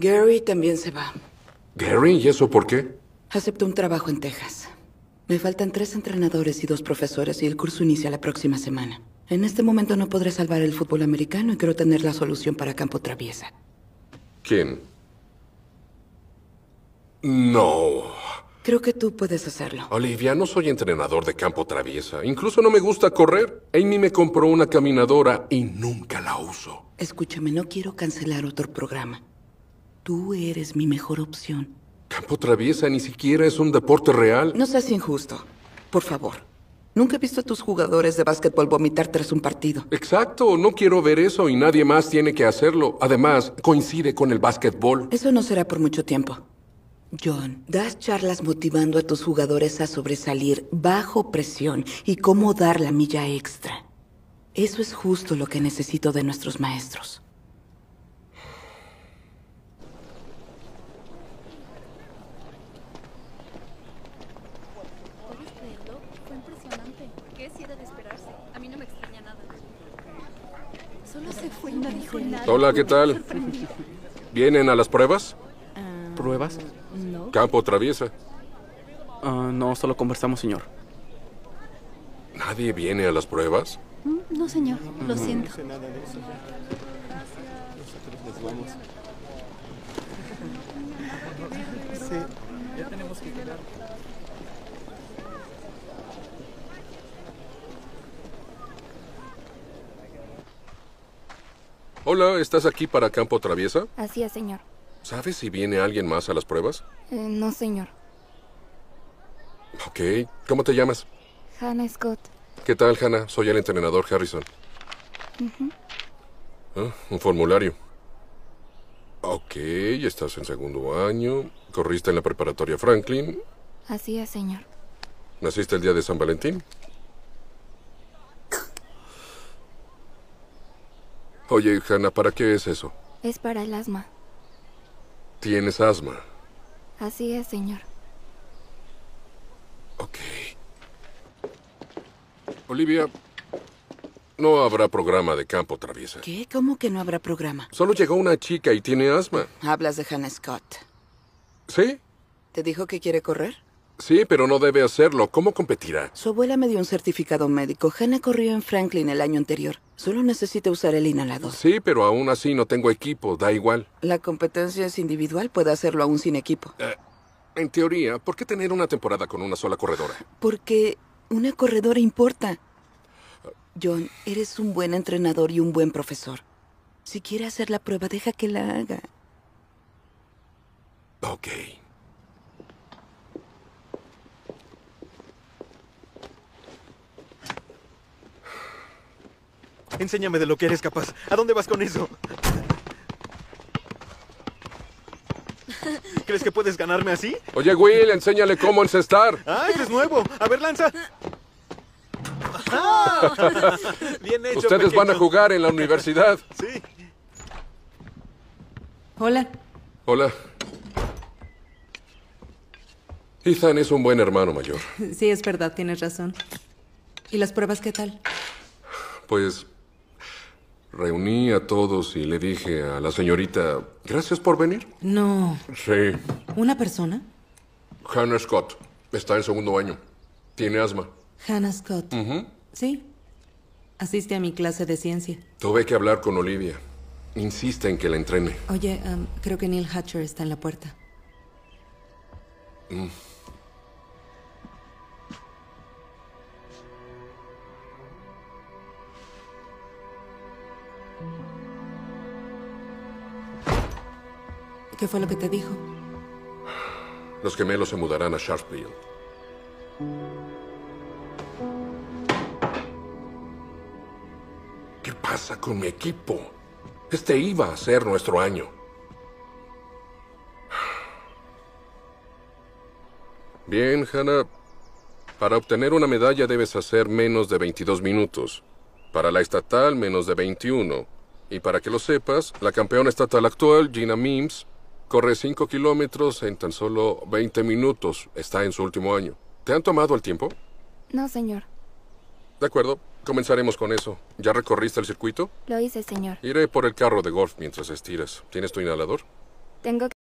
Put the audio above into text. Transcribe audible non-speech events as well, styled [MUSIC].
Gary también se va. ¿Gary? ¿Y eso por qué? Aceptó un trabajo en Texas. Me faltan tres entrenadores y dos profesores y el curso inicia la próxima semana. En este momento no podré salvar el fútbol americano y quiero tener la solución para Campo Traviesa. ¿Quién? No. Creo que tú puedes hacerlo. Olivia, no soy entrenador de campo traviesa. Incluso no me gusta correr. Amy me compró una caminadora y nunca la uso. Escúchame, no quiero cancelar otro programa. Tú eres mi mejor opción. Campo traviesa ni siquiera es un deporte real. No seas injusto. Por favor. Nunca he visto a tus jugadores de básquetbol vomitar tras un partido. Exacto, no quiero ver eso y nadie más tiene que hacerlo. Además, coincide con el básquetbol. Eso no será por mucho tiempo. John, das charlas motivando a tus jugadores a sobresalir bajo presión y cómo dar la milla extra. Eso es justo lo que necesito de nuestros maestros. qué? Si era de esperarse. A mí no me extraña nada. Solo se fue y no dijo nada. Hola, ¿qué tal? ¿Vienen a las pruebas? Ah, ¿Pruebas? No. Campo traviesa. Ah, no, solo conversamos, señor. ¿Nadie viene a las pruebas? Mm, no, señor. Lo siento. No sé nada de eso. Nosotros nos vamos. Sí. Ya tenemos que quedar. Hola, ¿estás aquí para Campo Traviesa? Así es, señor. ¿Sabes si viene alguien más a las pruebas? Eh, no, señor. Ok, ¿cómo te llamas? Hannah Scott. ¿Qué tal, Hannah? Soy el entrenador Harrison. Ah, un formulario. Ok, estás en segundo año. Corriste en la preparatoria Franklin. Así es, señor. ¿Naciste el día de San Valentín? Oye, Hannah, ¿para qué es eso? Es para el asma. ¿Tienes asma? Así es, señor. Ok. Olivia, no habrá programa de campo traviesa. ¿Qué? ¿Cómo que no habrá programa? Solo llegó una chica y tiene asma. Hablas de Hannah Scott. ¿Sí? ¿Te dijo que quiere correr? Sí, pero no debe hacerlo. ¿Cómo competirá? Su abuela me dio un certificado médico. Hannah corrió en Franklin el año anterior. Solo necesita usar el inhalador. Sí, pero aún así no tengo equipo. Da igual. La competencia es individual. Puede hacerlo aún sin equipo. Eh, en teoría, ¿por qué tener una temporada con una sola corredora? Porque una corredora importa. John, eres un buen entrenador y un buen profesor. Si quiere hacer la prueba, deja que la haga. Ok. Enséñame de lo que eres capaz. ¿A dónde vas con eso? ¿Crees que puedes ganarme así? Oye, Will, enséñale cómo encestar. ¡Ah, eres nuevo! A ver, lanza. ¡Ah! [LAUGHS] Bien hecho, Ustedes van a jugar en la universidad. Sí. Hola. Hola. Ethan es un buen hermano mayor. Sí, es verdad, tienes razón. ¿Y las pruebas qué tal? Pues Reuní a todos y le dije a la señorita, gracias por venir. No. Sí. ¿Una persona? Hannah Scott. Está en segundo año. Tiene asma. Hannah Scott. Sí. Asiste a mi clase de ciencia. Tuve que hablar con Olivia. Insiste en que la entrene. Oye, creo que Neil Hatcher está en la puerta. Mm. ¿Qué fue lo que te dijo? Los gemelos se mudarán a Sharpville. ¿Qué pasa con mi equipo? Este iba a ser nuestro año. Bien, Hannah. Para obtener una medalla debes hacer menos de 22 minutos. Para la estatal, menos de 21. Y para que lo sepas, la campeona estatal actual, Gina Mims, Corre 5 kilómetros en tan solo 20 minutos. Está en su último año. ¿Te han tomado el tiempo? No, señor. De acuerdo, comenzaremos con eso. ¿Ya recorriste el circuito? Lo hice, señor. Iré por el carro de golf mientras estiras. ¿Tienes tu inhalador? Tengo que...